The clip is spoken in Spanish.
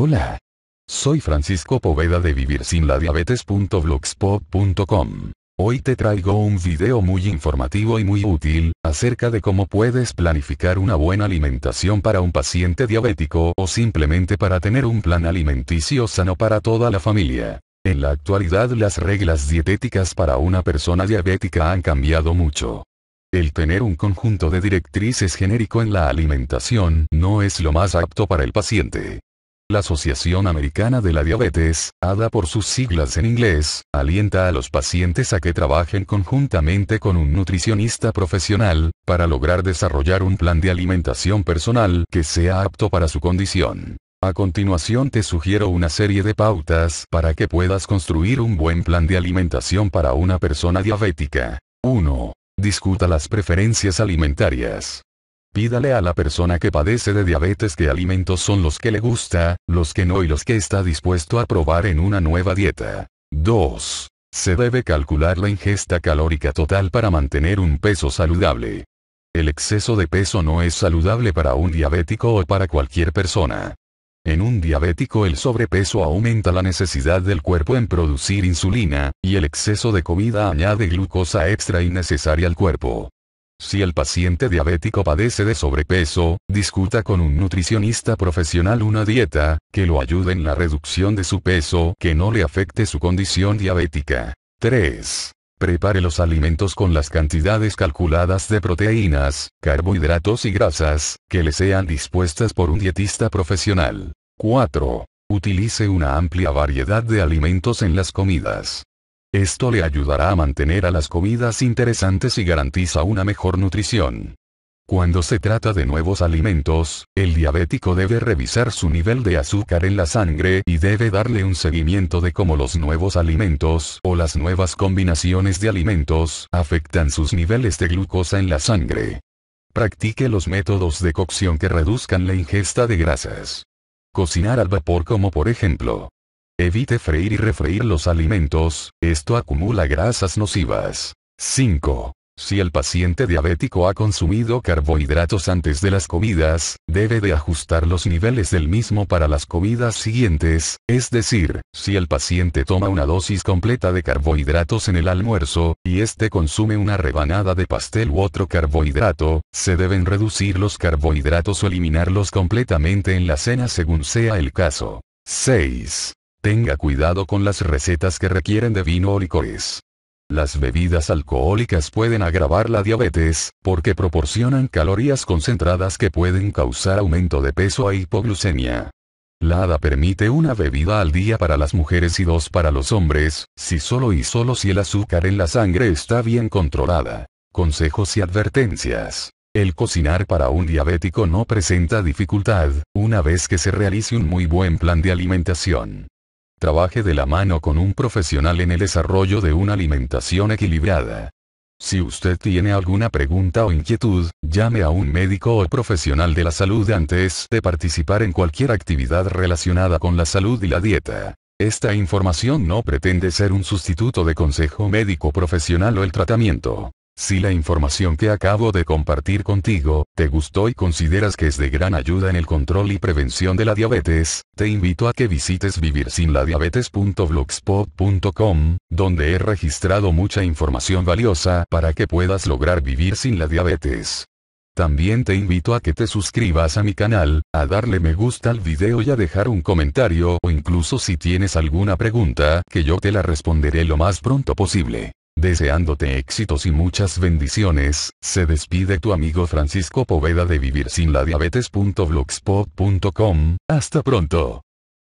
Hola. Soy Francisco Poveda de vivirsinladiabetes.blogspot.com. Hoy te traigo un video muy informativo y muy útil, acerca de cómo puedes planificar una buena alimentación para un paciente diabético o simplemente para tener un plan alimenticio sano para toda la familia. En la actualidad las reglas dietéticas para una persona diabética han cambiado mucho. El tener un conjunto de directrices genérico en la alimentación no es lo más apto para el paciente. La Asociación Americana de la Diabetes, ADA por sus siglas en inglés, alienta a los pacientes a que trabajen conjuntamente con un nutricionista profesional, para lograr desarrollar un plan de alimentación personal que sea apto para su condición. A continuación te sugiero una serie de pautas para que puedas construir un buen plan de alimentación para una persona diabética. 1. Discuta las preferencias alimentarias. Pídale a la persona que padece de diabetes qué alimentos son los que le gusta, los que no y los que está dispuesto a probar en una nueva dieta. 2. Se debe calcular la ingesta calórica total para mantener un peso saludable. El exceso de peso no es saludable para un diabético o para cualquier persona. En un diabético el sobrepeso aumenta la necesidad del cuerpo en producir insulina, y el exceso de comida añade glucosa extra innecesaria al cuerpo. Si el paciente diabético padece de sobrepeso, discuta con un nutricionista profesional una dieta, que lo ayude en la reducción de su peso, que no le afecte su condición diabética. 3. Prepare los alimentos con las cantidades calculadas de proteínas, carbohidratos y grasas, que le sean dispuestas por un dietista profesional. 4. Utilice una amplia variedad de alimentos en las comidas. Esto le ayudará a mantener a las comidas interesantes y garantiza una mejor nutrición. Cuando se trata de nuevos alimentos, el diabético debe revisar su nivel de azúcar en la sangre y debe darle un seguimiento de cómo los nuevos alimentos o las nuevas combinaciones de alimentos afectan sus niveles de glucosa en la sangre. Practique los métodos de cocción que reduzcan la ingesta de grasas. Cocinar al vapor como por ejemplo, Evite freír y refreír los alimentos, esto acumula grasas nocivas. 5. Si el paciente diabético ha consumido carbohidratos antes de las comidas, debe de ajustar los niveles del mismo para las comidas siguientes, es decir, si el paciente toma una dosis completa de carbohidratos en el almuerzo, y este consume una rebanada de pastel u otro carbohidrato, se deben reducir los carbohidratos o eliminarlos completamente en la cena según sea el caso. 6. Tenga cuidado con las recetas que requieren de vino o licores. Las bebidas alcohólicas pueden agravar la diabetes, porque proporcionan calorías concentradas que pueden causar aumento de peso a e hipoglucemia. La ADA permite una bebida al día para las mujeres y dos para los hombres, si solo y solo si el azúcar en la sangre está bien controlada. Consejos y advertencias. El cocinar para un diabético no presenta dificultad, una vez que se realice un muy buen plan de alimentación. Trabaje de la mano con un profesional en el desarrollo de una alimentación equilibrada. Si usted tiene alguna pregunta o inquietud, llame a un médico o profesional de la salud antes de participar en cualquier actividad relacionada con la salud y la dieta. Esta información no pretende ser un sustituto de consejo médico profesional o el tratamiento. Si la información que acabo de compartir contigo, te gustó y consideras que es de gran ayuda en el control y prevención de la diabetes, te invito a que visites vivirsinladiabetes.blogspot.com, donde he registrado mucha información valiosa para que puedas lograr vivir sin la diabetes. También te invito a que te suscribas a mi canal, a darle me gusta al video y a dejar un comentario o incluso si tienes alguna pregunta, que yo te la responderé lo más pronto posible. Deseándote éxitos y muchas bendiciones, se despide tu amigo Francisco Poveda de vivir sin la hasta pronto.